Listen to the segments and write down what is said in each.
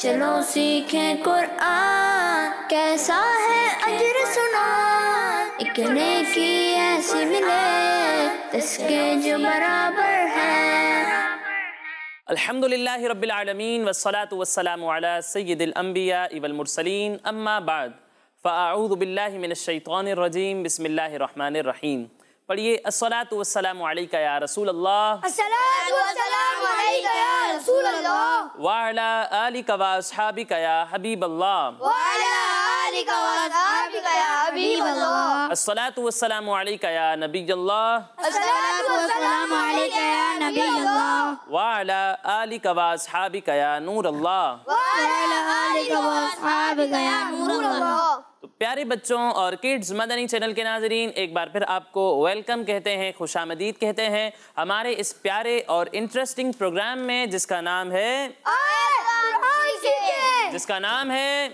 चलो सीखें कुरान कैसा है अजर सुना इकने की ऐसी मिले तस्के जो बराबर है अल्हम्दुलिल्लाह रब्बिल आलमीन वस्सलातु वस्सलामु अला सय्यिदिल अंबिया वल मुरसलीन अम्मा बाद फ़अऊज़ु बिल्लाहि मिनश शैतानिर रजीम बिस्मिल्लाहिर रहमानिर रहीम پڑھیے الصلاة والسلام علیکا یا رسول اللہ الصلاة والسلام علیکا یا رسول اللہ وعلى آلک و اصحابک یا حبیب اللہ وعلى آلک و اصحابک یا حبیب الصلاة والسلام عليك يا نبي الله. الصلاة والسلام علیکا یا نبی اللہ وعلى آلك و يا نور الله. وعلى آلك و يا نور الله. प्यारे बच्चों और किड्स मदनी चैनल के नाजरीन एक बार फिर आपको वेलकम कहते हैं खुश आमदीद कहते हैं हमारे इस प्यारे और इंटरेस्टिंग प्रोग्राम में जिसका नाम है जिसका नाम है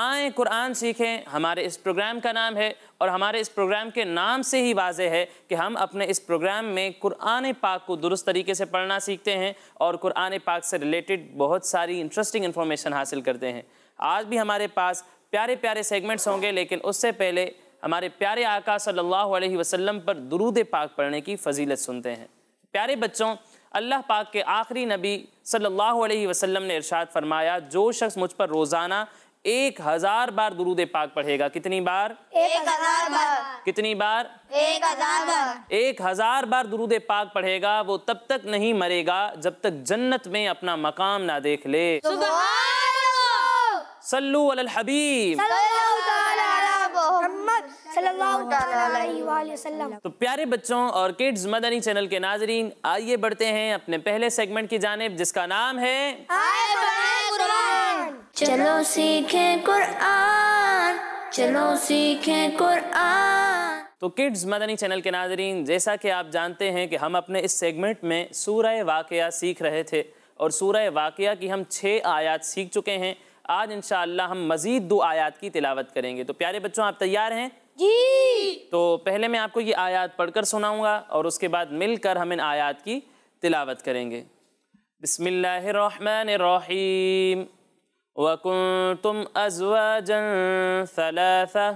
आए कुरान सीखें हमारे इस प्रोग्राम का नाम है और हमारे इस प्रोग्राम के नाम से ही वाज है कि हम अपने इस प्रोग्राम में कुरान पाक को दुरुस्त तरीके से पढ़ना सीखते हैं और कुरान पाक से रिलेटेड बहुत सारी इंटरेस्टिंग इन्फॉर्मेशन हासिल करते हैं आज भी हमारे पास प्यारे प्यारे सेगमेंट्स होंगे लेकिन उससे पहले हमारे प्यारे आका सल्लल्लाहु अलैहि वसल्लम पर दुरूद पाक पढ़ने की फजीलत सुनते हैं प्यारे बच्चों अल्लाह पाक के आखिरी नबी सल्लल्लाहु अलैहि वसल्लम ने इरशाद फरमाया जो शख्स मुझ पर रोज़ाना एक हज़ार बार दुरूद पाक पढ़ेगा कितनी बार एक हज़ार बार कितनी बार एक हज़ार बार एक हज़ार बार दुरूद पाक पढ़ेगा वो तब तक नहीं मरेगा जब तक जन्नत में अपना मकाम ना देख ले सुभान सल्लू अल हबीब तो प्यारे बच्चों और किड्स मदनी चैनल के नाजरीन आइए बढ़ते हैं अपने पहले सेगमेंट की जानब जिसका नाम है चलो सीखें कुरान चलो सीखें कुरान तो किड्स मदनी चैनल के नाजरीन जैसा कि आप जानते हैं कि हम अपने इस सेगमेंट में सूरह वाक़ सीख रहे थे और सूरह वाकया की हम छः आयात सीख चुके हैं आज इन हम मज़ीद दो आयात की तिलावत करेंगे तो प्यारे बच्चों आप तैयार हैं जी तो पहले मैं आपको ये आयात पढ़कर सुनाऊंगा और उसके बाद मिलकर हम इन आयात की तिलावत करेंगे बसमीम वकुन अजवाजन सलासा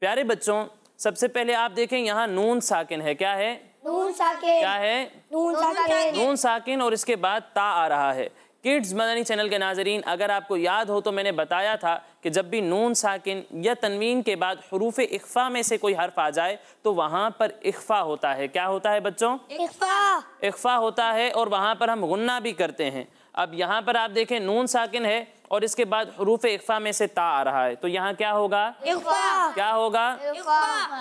प्यारे बच्चों सबसे पहले आप देखें यहाँ नून साकिन है क्या है नून साकिन क्या है नून साकिन नून साकिन और इसके बाद ता आ रहा है किड्स मदनी चैनल के नाजरीन अगर आपको याद हो तो मैंने बताया था कि जब भी नून साकिन या तनवीन के बाद हरूफ इख्फा में से कोई हर्फ आ जाए तो वहाँ पर इख्फा होता है क्या होता है बच्चों इख्फा इख्फा होता है और वहाँ पर हम गुन्ना भी करते हैं अब यहाँ पर आप देखें नून साकिन है और इसके बाद हरूफ इख्फा में से ता आ रहा है तो यहाँ क्या होगा इख्फा क्या होगा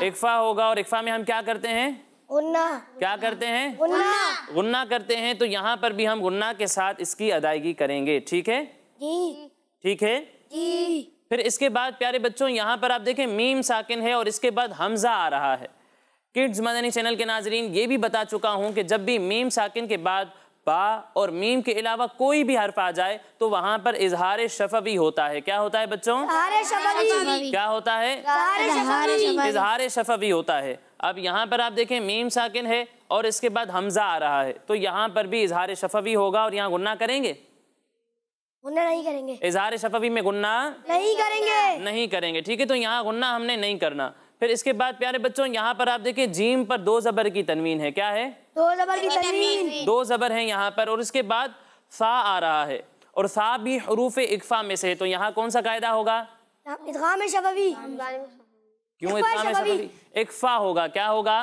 इख्फा होगा और इख्फा में हम क्या करते हैं गुन्ना क्या करते हैं गुन्ना गुन्ना करते हैं तो यहाँ पर भी हम गुन्ना के साथ इसकी अदायगी करेंगे ठीक है जी ठीक है जी फिर इसके बाद प्यारे बच्चों यहाँ पर आप देखें मीम साकिन है और इसके बाद हमजा आ रहा है किड्स मदनी चैनल के नाजरीन ये भी बता चुका हूँ कि जब भी मीम साकिन के बाद बा और मीम के अलावा कोई भी हर्फ आ जाए तो वहाँ पर इजहार शफवी होता है क्या होता है बच्चों क्या होता है इजहार शफवी होता है अब यहाँ पर आप देखें मीम साकिन है और इसके बाद हमज़ा आ रहा है तो यहाँ पर भी इजहार शफवी होगा और यहाँ गुन्ना करेंगे गुन्ना नहीं करेंगे इजहार शफवी में गुन्ना नहीं करेंगे नहीं करेंगे ठीक है तो यहाँ गुन्ना हमने नहीं करना फिर इसके बाद प्यारे बच्चों यहाँ पर आप देखें जीम पर दो जबर की तनवीन है क्या है दो जबर की तनवीन दो जबर है यहाँ पर और इसके बाद सा आ रहा है और सा भी हरूफ इकफा में से है तो यहाँ कौन सा कायदा होगा शफवी क्यों इतना में शबी इकफा होगा क्या होगा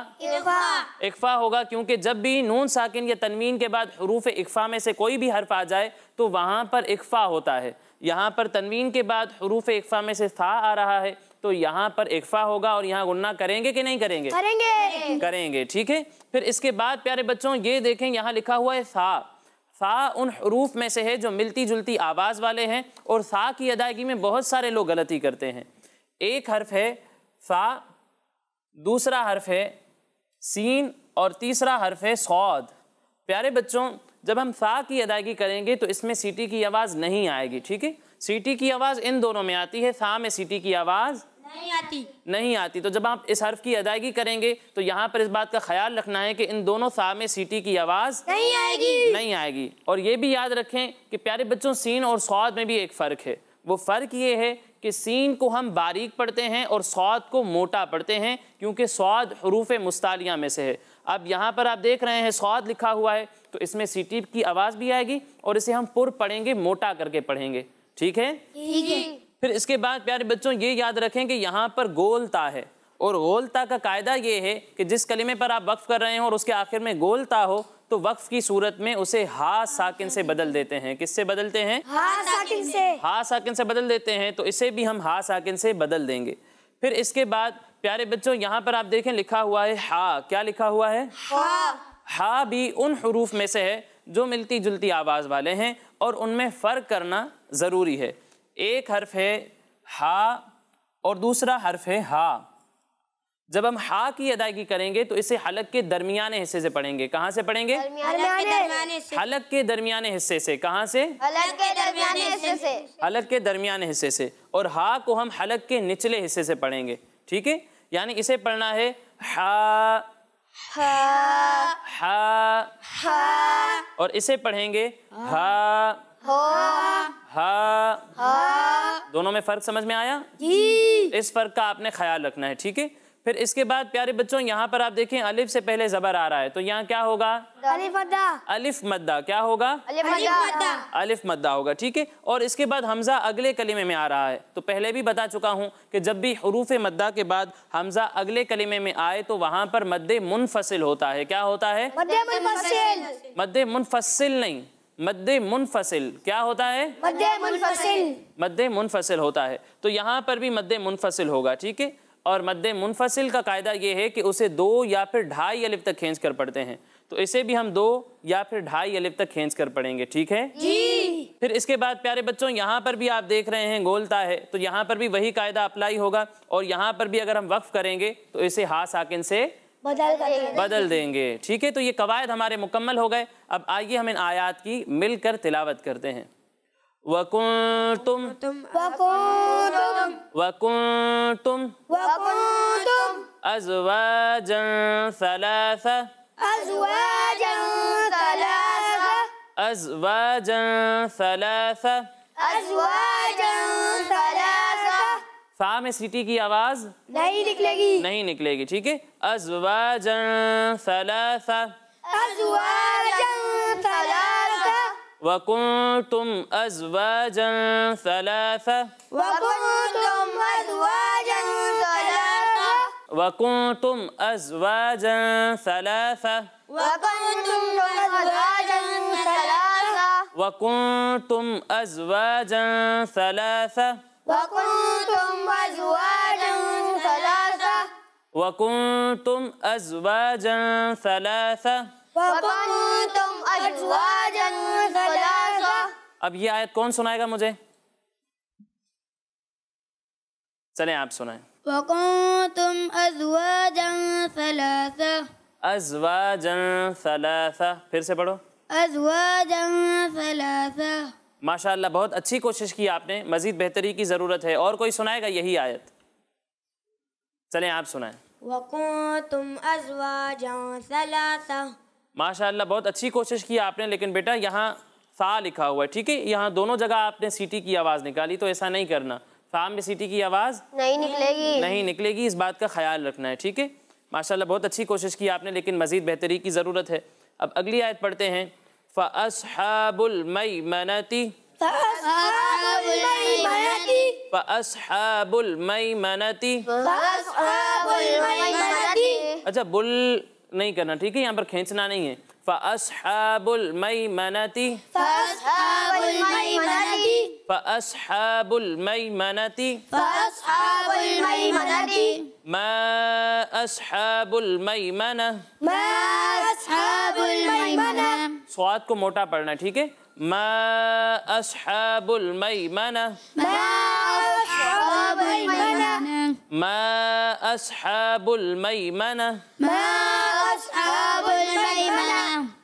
इकफा होगा क्योंकि जब भी नून साकिन या तनवीन के बाद हरूफ इकफा में से कोई भी हर्फ आ जाए तो वहाँ पर इकफा होता है यहाँ पर तनवीन के बाद हरूफ इकफा में से था आ रहा है तो यहाँ पर इकफा होगा और यहाँ गुन्ना करेंगे कि नहीं करेंगे करेंगे करेंगे ठीक है फिर इसके बाद प्यारे बच्चों ये देखें यहाँ लिखा हुआ है था सा उन हरूफ में से है जो मिलती जुलती आवाज़ वाले हैं और सा की अदायगी में बहुत सारे लोग गलती करते हैं एक हर्फ है फ़ा दूसरा हर्फ है सीन और तीसरा हर्फ है सौद प्यारे बच्चों जब हम फ़ा की अदायगी करेंगे तो इसमें सीटी की आवाज़ नहीं आएगी ठीक है सीटी की आवाज़ इन दोनों में आती है सा में सीटी की आवाज़ नहीं आती नहीं आती तो जब आप इस हर्फ की अदायगी करेंगे तो यहाँ पर इस बात का ख्याल रखना है कि इन दोनों सा में सीटी की आवाज़ नहीं आएगी नहीं आएगी और ये भी याद रखें कि प्यारे बच्चों सीन और सौद में भी एक फ़र्क है वो फ़र्क ये है कि सीन को हम बारीक पढ़ते हैं और सौद को मोटा पढ़ते हैं क्योंकि सौद हरूफ मुस्तालिया में से है अब यहाँ पर आप देख रहे हैं सौद लिखा हुआ है तो इसमें सीटी की आवाज़ भी आएगी और इसे हम पुर पढ़ेंगे मोटा करके पढ़ेंगे ठीक है ठीक है फिर इसके बाद प्यारे बच्चों ये याद रखें कि यहाँ पर गोलता है और गोलता का कायदा ये है कि जिस कलिमे पर आप वक्फ कर रहे हैं और उसके आखिर में गोलता हो तो वक्फ की सूरत में उसे हा साकिन से बदल देते हैं किससे बदलते हैं हा साकिन से हा साकिन से बदल देते हैं तो इसे भी हम हा साकिन से बदल देंगे फिर इसके बाद प्यारे बच्चों यहाँ पर आप देखें लिखा हुआ है हा क्या लिखा हुआ है हा हा भी उन हरूफ में से है जो मिलती जुलती आवाज़ वाले हैं और उनमें फ़र्क करना ज़रूरी है एक हर्फ है हा और दूसरा हर्फ है हा जब हम हा की अदायगी करेंगे तो इसे हलक के दरमियाने हिस्से से पढ़ेंगे कहाँ से पढ़ेंगे हलक के दरमियाने हिस्से से कहाँ से हलक के दरमियाने हिस्से से हलक के दरमियाने हिस्से से और हा को हम हलक के निचले हिस्से से पढ़ेंगे ठीक है यानी इसे पढ़ना है हा हा हा और इसे पढ़ेंगे हा हा हा दोनों में फर्क समझ में आया इस फर्क का आपने ख्याल रखना है ठीक है फिर इसके बाद प्यारे बच्चों यहाँ पर आप देखें अलिफ से पहले जबर आ रहा है तो यहाँ क्या होगा अलिफ मद्दा अलिफ मद्दा क्या होगा अलिफ मद्दा अलिफ मद्दा होगा ठीक है और इसके बाद हमजा अगले कलीमे में आ रहा है तो पहले भी बता चुका हूँ कि जब भी हरूफ मद्दा के बाद हमजा अगले कलीमे में आए तो वहाँ पर मद्दे मुनफसिल होता है क्या होता है मद्दे मुनफसिल नहीं मद्दे मुनफसिल क्या होता है मद्दे मुनफसिल मद्दे मुनफसिल होता है तो यहाँ पर भी मद्दे मुनफसिल होगा ठीक है और मद्द मुनफसिल का कायदा ये है कि उसे दो या फिर ढाई अलिफ तक खींच कर पढ़ते हैं तो इसे भी हम दो या फिर ढाई अलिफ तक खींच कर पढ़ेंगे ठीक है जी। फिर इसके बाद प्यारे बच्चों यहाँ पर भी आप देख रहे हैं गोलता है तो यहाँ पर भी वही कायदा अप्लाई होगा और यहाँ पर भी अगर हम वक्फ करेंगे तो इसे हाथ साकिन से बदल देंगे बदल देंगे ठीक है तो ये कवायद हमारे मुकम्मल हो गए अब आइए हम इन आयात की मिलकर तिलावत करते हैं वकुंतुम वकुंतुम वकुंतुम वकुंतुम अजवाजन सलासा अजवाजन सलासा अजवाजन सलासा अजवाजन सलासा फा में सिटी की आवाज नहीं निकलेगी नहीं निकलेगी ठीक है अजवाजन सलासा अजवा وكنتم أزواجا ثلاثة وكنتم أزواجا ثلاثة وكنتم أزواجا ثلاثة وكنتم أزواجا ثلاثة وكنتم أزواجا ثلاثة وكنتم أزواجا ثلاثة وكنتم أزواجا ثلاثة وكنتم أزواجا ثلاثة अब ये आयत कौन सुनाएगा मुझे चलें आप सुनाएं वकुंतुम अजवाजन सलासा अजवाजन सलासा फिर से पढ़ो अजवाजन सलासा माशाल्लाह बहुत अच्छी कोशिश की आपने मज़ीद बेहतरी की ज़रूरत है और कोई सुनाएगा यही आयत चले आप सुनाए तुम बहुत अच्छी कोशिश की आपने लेकिन बेटा यहाँ सा लिखा हुआ है ठीक है यहाँ दोनों जगह आपने सीटी की आवाज़ निकाली तो ऐसा नहीं करना सा में सीटी की आवाज़ नहीं निकलेगी नहीं निकलेगी इस बात का ख्याल रखना है ठीक है माशाल्लाह बहुत अच्छी कोशिश की आपने लेकिन मज़ीद बेहतरी की ज़रूरत है अब अगली आयत पढ़ते हैं फ़ाबुलमती फसहाबुल मईमनती अच्छा बुल नहीं करना ठीक है यहाँ पर खींचना नहीं है فأصحاب الميمنة فأصحاب الميمنة فأصحاب الميمنة فأصحاب الميمنة ما أصحاب الميمنة ما أصحاب الميمنة स्वाद को मोटा पढ़ना ठीक है أصحاب الميمنة ما أصحاب الميمنة ما أصحاب الميمنة ما أصحاب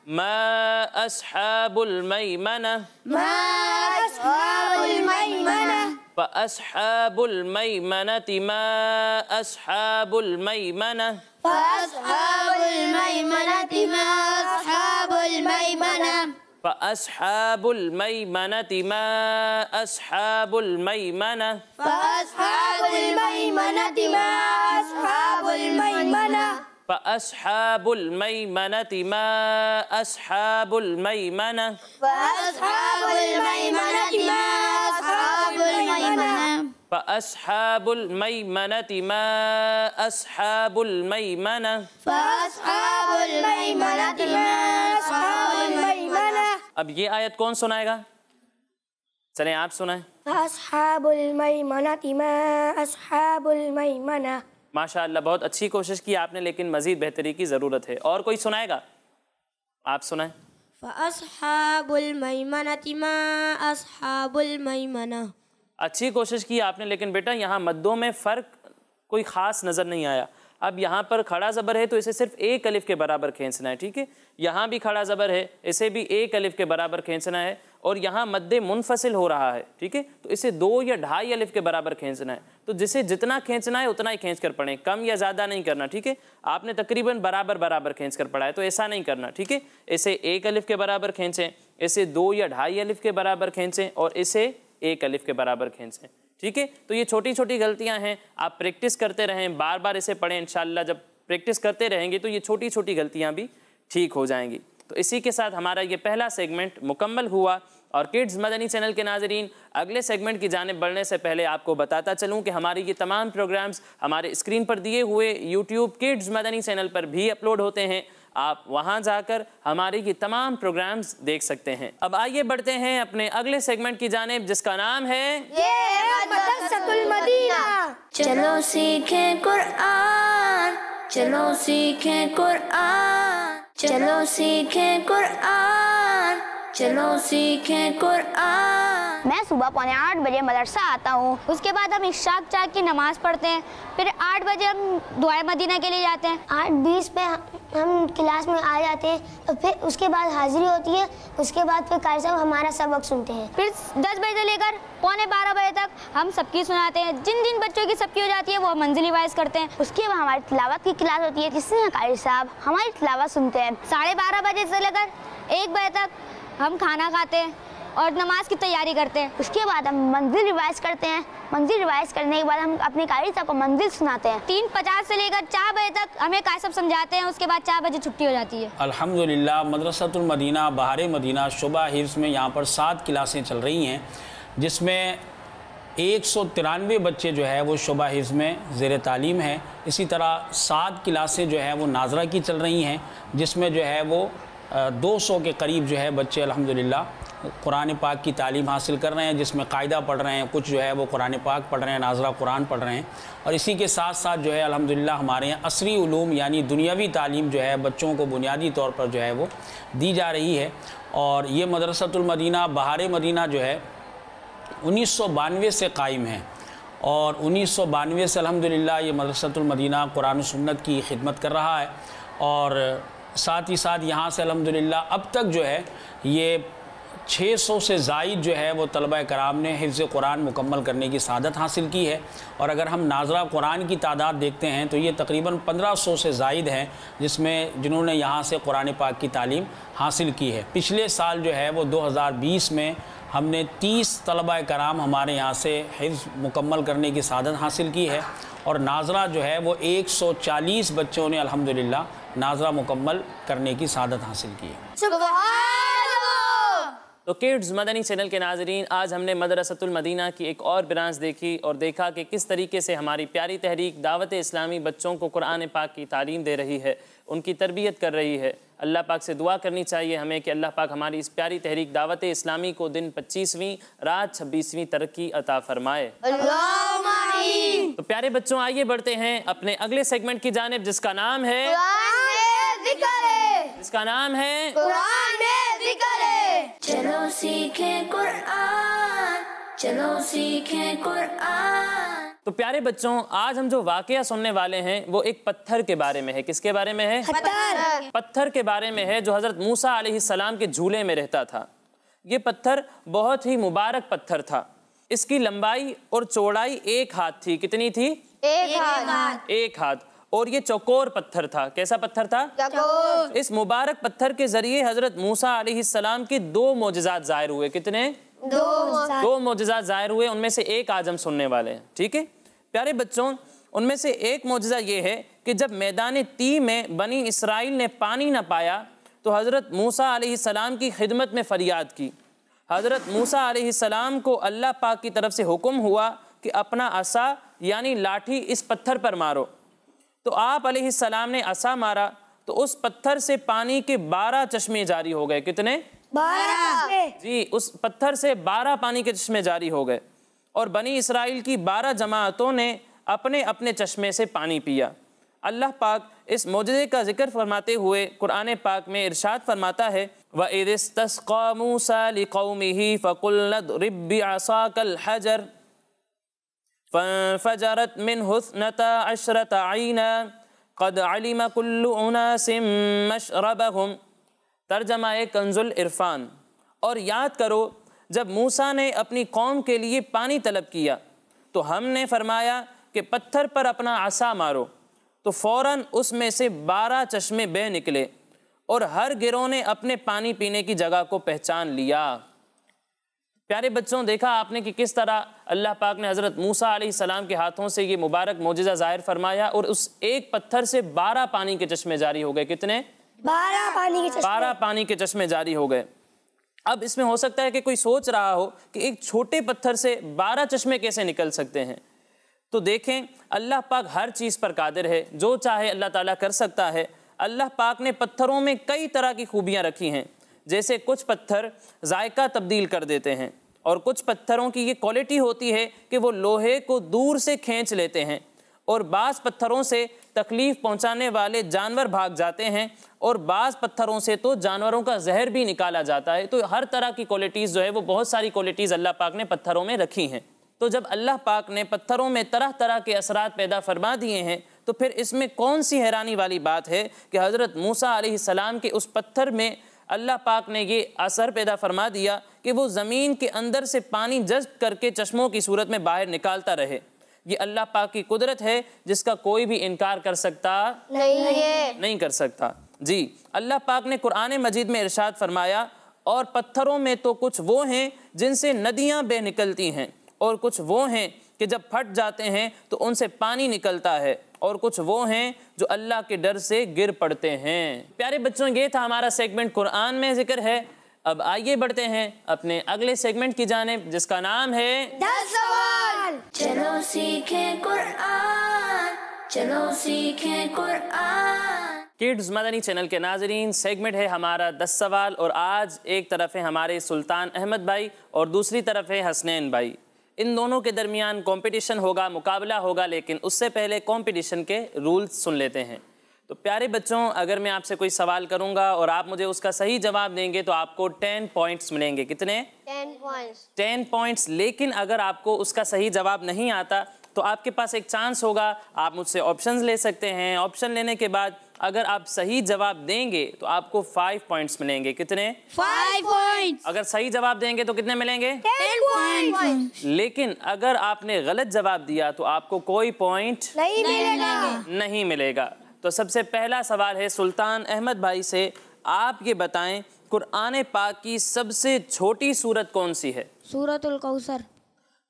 ما أصحاب الميمنة ما أصحاب الميمنة فأصحاب الميمنة ما أصحاب الميمنة فأصحاب الميمنة ما أصحاب الميمنة فأصحاب الميمنة ما أصحاب الميمنة فأصحاب الميمنة ما أصحاب الميمنة فأصحاب الميمنة ما أصحاب الميمنة فأصحاب الميمنة ما أصحاب الميمنة فأصحاب الميمنة ما أصحاب الميمنة فأصحاب الميمنة ما أصحاب الميمنة یہ ایت کون سنايے گا चलें اپ سنايیں أصحاب الميمنة ما أصحاب الميمنة माशा बहुत अच्छी कोशिश की आपने लेकिन मज़ीद बेहतरी की ज़रूरत है और कोई सुनाएगा आप सुनाएं अच्छी कोशिश की आपने लेकिन बेटा यहाँ मद्दों में फ़र्क कोई ख़ास नज़र नहीं आया अब यहाँ पर खड़ा ज़बर है तो इसे सिर्फ एक अलिफ के बराबर खींचना है ठीक है यहाँ भी खड़ा ज़बर है इसे भी एक अलिफ के बराबर खींचना है और यहाँ मध्य मुनफसिल हो रहा है ठीक है तो इसे दो या ढाई अलिफ के बराबर खींचना है तो जिसे जितना खींचना है उतना ही खींच कर पढ़ें कम या ज़्यादा नहीं करना ठीक है आपने तकरीबन बराबर बराबर खींच कर पढ़ा है तो ऐसा नहीं करना ठीक है इसे एक अलिफ के बराबर खींचें इसे दो या ढाई अलिफ के बराबर खींचें और इसे एक अलिफ के बराबर खींचें ठीक है तो ये छोटी छोटी गलतियाँ हैं आप प्रैक्टिस करते रहें बार बार इसे पढ़ें इन जब प्रैक्टिस करते रहेंगे तो ये छोटी छोटी गलतियाँ भी ठीक हो जाएंगी तो इसी के साथ हमारा ये पहला सेगमेंट मुकम्मल हुआ और किड्स मदनी चैनल के नाजरीन अगले सेगमेंट की जानब बढ़ने से पहले आपको बताता चलूँ कि हमारे ये तमाम प्रोग्राम्स हमारे स्क्रीन पर दिए हुए यूट्यूब किड्स मदनी चैनल पर भी अपलोड होते हैं आप वहां जाकर हमारे ये तमाम प्रोग्राम्स देख सकते हैं अब आइए बढ़ते हैं अपने अगले सेगमेंट की जानब जिसका नाम है ये चलो सीखे कुरआन चलो सीखे कुरआन चलो सीखे कुरआन चलो सीखें कुरान मैं सुबह पौने आठ बजे मदरसा आता हूँ उसके बाद हम इशाक चाक की नमाज पढ़ते हैं फिर आठ बजे हम दुआ मदीना के लिए जाते हैं आठ बीस पे हम क्लास में आ जाते हैं तो फिर उसके बाद हाजिरी होती है उसके बाद फिर कारी साहब हमारा सबक सुनते हैं फिर दस बजे से लेकर पौने बारह बजे तक हम सबकी सुनाते हैं जिन जिन बच्चों की सबकी हो जाती है वो मंजिली वाइज करते हैं उसके बाद हमारी तिलावत की क्लास होती है किसने कारी साहब हमारी तिलावत सुनते हैं साढ़े बारह बजे से लेकर एक बजे तक हम खाना खाते हैं और नमाज की तैयारी करते हैं उसके बाद हम मंजिल रिवाइज करते हैं मंजिल रिवाइज करने के बाद हम अपने कारी साहब को मंजिल सुनाते हैं तीन पचास से लेकर चार बजे तक हमें काय सब समझाते हैं उसके बाद चार बजे छुट्टी हो जाती है अल्हम्दुलिल्लाह मदीना बहार मदीना शुबा हिफ्स में यहाँ पर सात क्लासें चल रही हैं जिसमें एक सौ तिरानवे बच्चे जो है वो शुबा हिफ्स में ज़ेर तालीम है इसी तरह सात क्लासें जो है वो नाजरा की चल रही हैं जिसमें जो है वो 200 के करीब जो है बच्चे ला कुरान पाक की तालीम हासिल कर रहे हैं जिसमें कायदा पढ़ रहे हैं कुछ जो है वो कुरान पाक पढ़ रहे हैं नाजरा कुरान पढ़ रहे हैं और इसी के साथ साथ जो है अल्हम्दुलिल्लाह हमारे यहाँ असरी ूम यानी दुनियावी तालीम जो है बच्चों को बुनियादी तौर पर जो है वो दी जा रही है और ये मदरसतुलमदीना बहार मदीना जो है उन्नीस से कायम है और उन्नीस से अलहमदिल्ला ये मदरसतुलमदीना कुरान सन्नत की खिदमत कर रहा है और साथ ही साथ यहाँ से अलहमदिल्ला अब तक जो है ये 600 से जायद जो है वो तलबा कराम ने हिफ़ कुरान मुकम्मल करने की सादत हासिल की है और अगर हम नाजरा कुरान की तादाद देखते हैं तो ये तकरीबन 1500 से जायद हैं जिसमें जिन्होंने यहाँ से कुरान पाक की तालीम हासिल की है पिछले साल जो है वो 2020 में हमने 30 तलबा कराम हमारे यहाँ से हिफ़ मुकम्मल करने की सादत हासिल की है और नाजरा जो है वो एक बच्चों ने अलहमदिल्ला नाजरा मुकम्मल करने की सादत हासिल की तो किड्स मदनी चैनल के नाजरीन आज हमने मदरसतुलमदीना की एक और ब्रांच देखी और देखा कि किस तरीके से हमारी प्यारी तहरीक दावत इस्लामी बच्चों को कुरान पाक की तालीम दे रही है उनकी तरबियत कर रही है अल्लाह पाक से दुआ करनी चाहिए हमें कि अल्लाह पाक हमारी इस प्यारी तहरीक दावत इस्लामी को दिन पच्चीसवीं रात छब्बीसवीं तरक्की अता फरमाए तो प्यारे बच्चों आइए बढ़ते हैं अपने अगले सेगमेंट की जानब जिसका नाम है इसका नाम है कुरान में जिक्र है चलो सीखे कुरान चलो सीखे कुरान तो प्यारे बच्चों आज हम जो वाकया सुनने वाले हैं वो एक पत्थर के बारे में है किसके बारे में है पत्थर पत्थर के बारे में है जो हजरत मूसा सलाम के झूले में रहता था ये पत्थर बहुत ही मुबारक पत्थर था इसकी लंबाई और चौड़ाई एक हाथ थी कितनी थी एक हाथ एक हाथ और ये चौकोर पत्थर था कैसा पत्थर था इस मुबारक पत्थर के जरिए हजरत मूसा सलाम के दो मोजात जाहिर हुए कितने दो दो मोजात जाहिर हुए उनमें से एक आज हम सुनने वाले हैं ठीक है प्यारे बच्चों उनमें से एक मोजा ये है कि जब मैदान ती में बनी इसराइल ने पानी ना पाया तो हज़रत मूसा सलाम की खिदमत में फ़रियाद की हज़रत मूसा सलाम को अल्लाह पाक की तरफ से हुक्म हुआ कि अपना असा यानी लाठी इस पत्थर पर मारो तो आप सलाम ने असा मारा तो उस पत्थर से पानी के बारह चश्मे जारी हो गए कितने बारह जी उस पत्थर से बारह पानी के चश्मे जारी हो गए और बनी इसराइल की बारह जमातों ने अपने अपने चश्मे से पानी पिया अल्लाह पाक इस मोजे का जिक्र फरमाते हुए कुरान पाक में इरशाद फरमाता है व इदस्तस्का मूसा लिकौमिही फकुल नदरिब आसाकल हजर फजरत मिन हसनता अशरत आइना कद अलिम कुल्लुनासिम मशरबहम तर्जमा कंजुल इरफान और याद करो जब मूसा ने अपनी कौम के लिए पानी तलब किया तो हमने फरमाया कि पत्थर पर अपना आसा मारो तो फ़ौर उसमें से बारह चश्मे बह निकले और हर गिरोह ने अपने पानी पीने की जगह को पहचान लिया प्यारे बच्चों देखा आपने कि किस तरह अल्लाह पाक ने हज़रत मूसा सलाम के हाथों से ये मुबारक मोजा ज़ाहिर फरमाया और उस एक पत्थर से बारह पानी के चश्मे जारी हो गए कितने बारह पानी के बारह पानी के चश्मे जारी हो गए अब इसमें हो सकता है कि कोई सोच रहा हो कि एक छोटे पत्थर से बारह चश्मे कैसे निकल सकते हैं तो देखें अल्लाह पाक हर चीज़ पर कादिर है जो चाहे अल्लाह ताला कर सकता है अल्लाह पाक ने पत्थरों में कई तरह की खूबियाँ रखी हैं जैसे कुछ पत्थर जायका तब्दील कर देते हैं और कुछ पत्थरों की ये क्वालिटी होती है कि वो लोहे को दूर से खींच लेते हैं और बाज़ पत्थरों से तकलीफ़ पहुंचाने वाले जानवर भाग जाते हैं और बाज़ पत्थरों से तो जानवरों का जहर भी निकाला जाता है तो हर तरह की क्वालिटीज़ जो है वो बहुत सारी क्वालिटीज़ अल्लाह पाक ने पत्थरों में रखी हैं तो जब अल्लाह पाक ने पत्थरों में तरह तरह के असरात पैदा फरमा दिए हैं तो फिर इसमें कौन सी हैरानी वाली बात है कि हज़रत मूसा आलाम के उस पत्थर में अल्लाह पाक ने ये असर पैदा फरमा दिया कि वो ज़मीन के अंदर से पानी जज्ब करके चश्मों की सूरत में बाहर निकालता रहे ये अल्लाह पाक की कुदरत है जिसका कोई भी इनकार कर सकता नहीं है नहीं कर सकता जी अल्लाह पाक ने कुरान मजीद में इरशाद फरमाया और पत्थरों में तो कुछ वो हैं जिनसे नदियाँ बह निकलती हैं और कुछ वो हैं कि जब फट जाते हैं तो उनसे पानी निकलता है और कुछ वो हैं जो अल्लाह के डर से गिर पड़ते हैं प्यारे बच्चों ये था हमारा सेगमेंट कुरान में जिक्र है अब आइए बढ़ते हैं अपने अगले सेगमेंट की जाने जिसका नाम है दस सवाल चलो सीखे कुरान चलो सीखे कुरान किड्स मदनी चैनल के नाजरीन सेगमेंट है हमारा दस सवाल और आज एक तरफ है हमारे सुल्तान अहमद भाई और दूसरी तरफ है हसनैन भाई इन दोनों के दरमियान कंपटीशन होगा मुकाबला होगा लेकिन उससे पहले कंपटीशन के रूल्स सुन लेते हैं तो प्यारे बच्चों अगर मैं आपसे कोई सवाल करूंगा और आप मुझे उसका सही जवाब देंगे तो आपको टेन पॉइंट्स मिलेंगे कितने टेन पॉइंट्स टेन पॉइंट्स लेकिन अगर आपको उसका सही जवाब नहीं आता तो आपके पास एक चांस होगा आप मुझसे ऑप्शंस ले सकते हैं ऑप्शन लेने के बाद अगर आप सही जवाब देंगे तो आपको फाइव पॉइंट्स मिलेंगे कितने फाइव पॉइंट्स अगर सही जवाब देंगे तो कितने मिलेंगे टेन लेकिन अगर आपने गलत जवाब दिया तो आपको कोई पॉइंट नहीं मिलेगा नहीं मिलेगा तो सबसे पहला सवाल है सुल्तान अहमद भाई से आप ये बताएं कुरान पाक की सबसे छोटी सूरत कौन सी है सूरत कौसर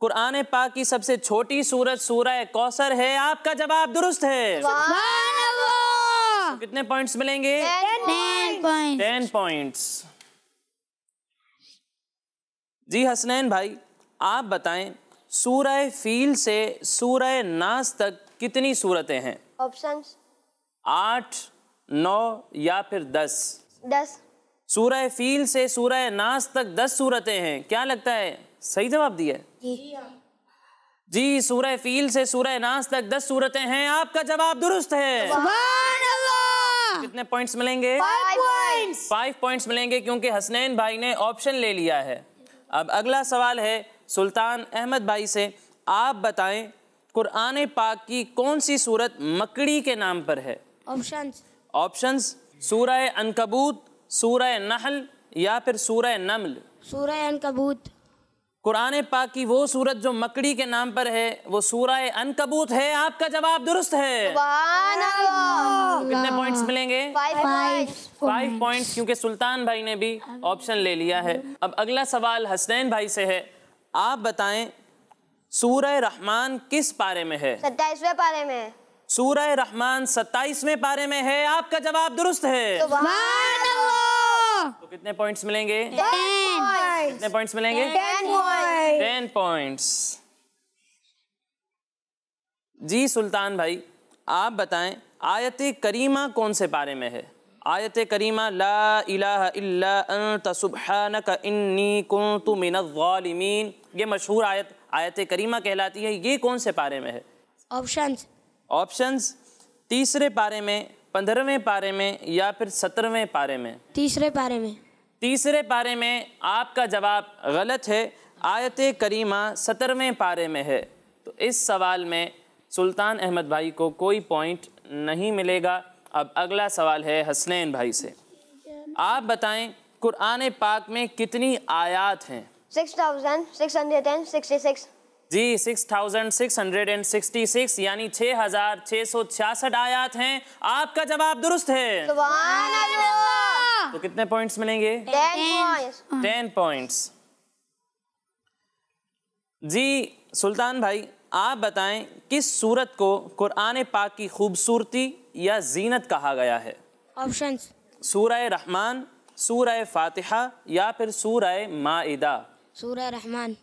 कुरान पाक की सबसे छोटी सूरत सूरह कौसर है आपका जवाब दुरुस्त है कितने पॉइंट्स मिलेंगे टेन पॉइंट्स जी हसनैन भाई आप बताएं सूरह फील से सूरह नास तक कितनी सूरतें हैं ऑप्शन आठ नौ या फिर दस दस सूरह फील से सूरह नास तक दस सूरतें हैं क्या लगता है सही जवाब दिया जी, जी सूरह फील से सूरह नास तक दस सूरतें हैं आपका जवाब दुरुस्त है कितने पॉइंट्स मिलेंगे फाइव पॉइंट्स मिलेंगे क्योंकि हसनैन भाई ने ऑप्शन ले लिया है अब अगला सवाल है सुल्तान अहमद भाई से आप बताएं कुरान पाक की कौन सी सूरत मकड़ी के नाम पर है ऑप्शंस ऑप्शंस सूरह अनकबूत सूरह नहल या फिर सूरह नमल सूरह अनकबूत कुरान पाक की वो सूरत जो मकड़ी के नाम पर है वो सूरह अनकबूत है आपका जवाब दुरुस्त है कितने पॉइंट्स मिलेंगे फाइव पॉइंट्स क्योंकि सुल्तान भाई ने भी ऑप्शन ले लिया है अब अगला सवाल हसनैन भाई से है आप बताए सूरह रहमान किस पारे में है सत्ताईसवे पारे में सूरह रहमान सत्ताईसवें पारे में है आपका जवाब दुरुस्त है कितने पॉइंट्स मिलेंगे कितने पॉइंट्स मिलेंगे टेन पॉइंट्स जी सुल्तान भाई आप बताएं आयत करीमा कौन से पारे में है आयत करीमा ला इलाहा इल्ला अंत सुबहानक इन्नी कुंतु मिनल ज़ालिमीन ये मशहूर आयत आयत करीमा कहलाती है ये कौन से पारे में है ऑप्शंस ऑप्शंस तीसरे पारे में पंद्रहवें पारे में या फिर सत्रहवें पारे में तीसरे पारे में तीसरे पारे में आपका जवाब गलत है आयत करीमा सत्रहवें पारे में है तो इस सवाल में सुल्तान अहमद भाई को कोई पॉइंट नहीं मिलेगा अब अगला सवाल है हसनैन भाई से आप बताएं कुरान पाक में कितनी आयात हैं सिक्स हंड्रेड एंड जी six thousand six hundred and sixty six यानी छः हज़ार छः सौ छियासठ आयात हैं आपका जवाब दुरुस्त है तो कितने पॉइंट्स मिलेंगे टेन पॉइंट्स जी सुल्तान भाई आप बताएं किस सूरत को कुरान पाक की खूबसूरती या जीनत कहा गया है ऑप्शन सूरह रहमान सूरह फातिहा या फिर सूरह माइदा सूरह रहमान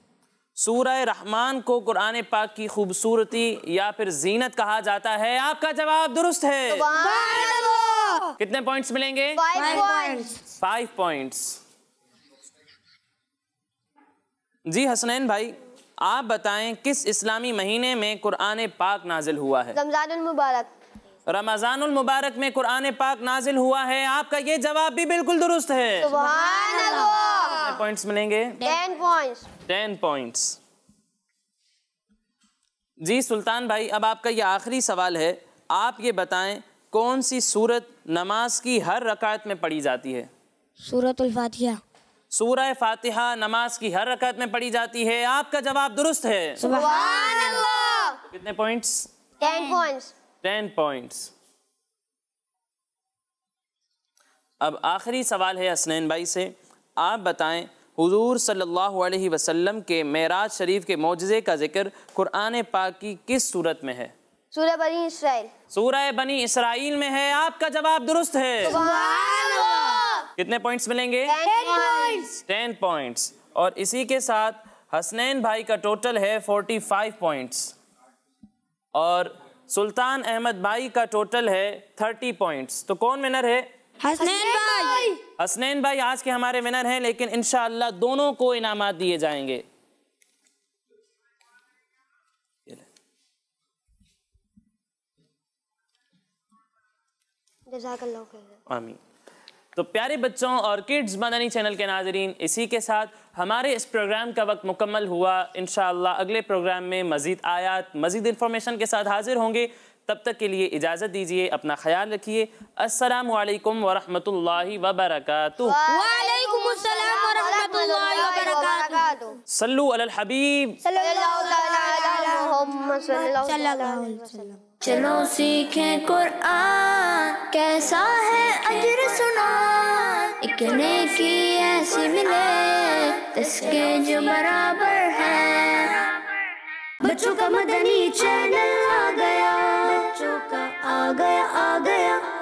सूरह रहमान को कुरान पाक की खूबसूरती या फिर जीनत कहा जाता है आपका जवाब दुरुस्त है कितने पॉइंट्स मिलेंगे फाइव पॉइंट्स जी हसनैन भाई आप बताएं किस इस्लामी महीने में कुरान पाक नाजिल हुआ है रमजान मुबारक रमजान मुबारक में कुरान पाक नाजिल हुआ है आपका ये जवाब भी बिल्कुल दुरुस्त है पॉइंट्स मिलेंगे टेन पॉइंट्स टेन पॉइंट्स जी सुल्तान भाई अब आपका ये आखिरी सवाल है आप ये बताएं कौन सी सूरत नमाज की हर रकात में पढ़ी जाती है सूरत अल-फातिहा सूरह फातिहा नमाज की हर रकत में पढ़ी जाती है आपका जवाब दुरुस्त है अल्लाह कितने points ten points ten points अब आखिरी सवाल है हसनैन भाई से आप बताएं हुजूर सल्लल्लाहु अलैहि वसल्लम के मेराज शरीफ के मोजे का जिक्र कुरान पाक की किस सूरत में है सूर्य बनी इसराइल सूर्य बनी इसराइल में है आपका जवाब दुरुस्त है कितने पॉइंट्स मिलेंगे टेन पॉइंट्स और इसी के साथ हसनैन भाई का टोटल है फोर्टी फाइव पॉइंट्स और सुल्तान अहमद भाई का टोटल है थर्टी पॉइंट्स तो कौन विनर है हसनैन भाई हसनैन भाई आज के हमारे विनर हैं लेकिन इनशाला दोनों को इनामत दिए जाएंगे आमीन तो प्यारे बच्चों और किड्स मदनी चैनल के नाजरीन इसी के साथ हमारे इस प्रोग्राम का वक्त मुकम्मल हुआ इन अगले प्रोग्राम में मज़ीद आयात मज़ीद इन्फॉर्मेशन के साथ हाजिर होंगे तब तक के लिए इजाज़त दीजिए अपना ख्याल रखिए अस्सलाम वालेकुम वरहमतुल्लाहि वबरकातुहू अस्सलाम सल्लू अलल हबीब सल्लल्लाहु अलैहि चलो सीखें कुरान कैसा है अजर सुना इकने की ऐसी मिले तस्के जो बराबर है बच्चों का मदनी चैनल आ गया बच्चों का आ गया आ गया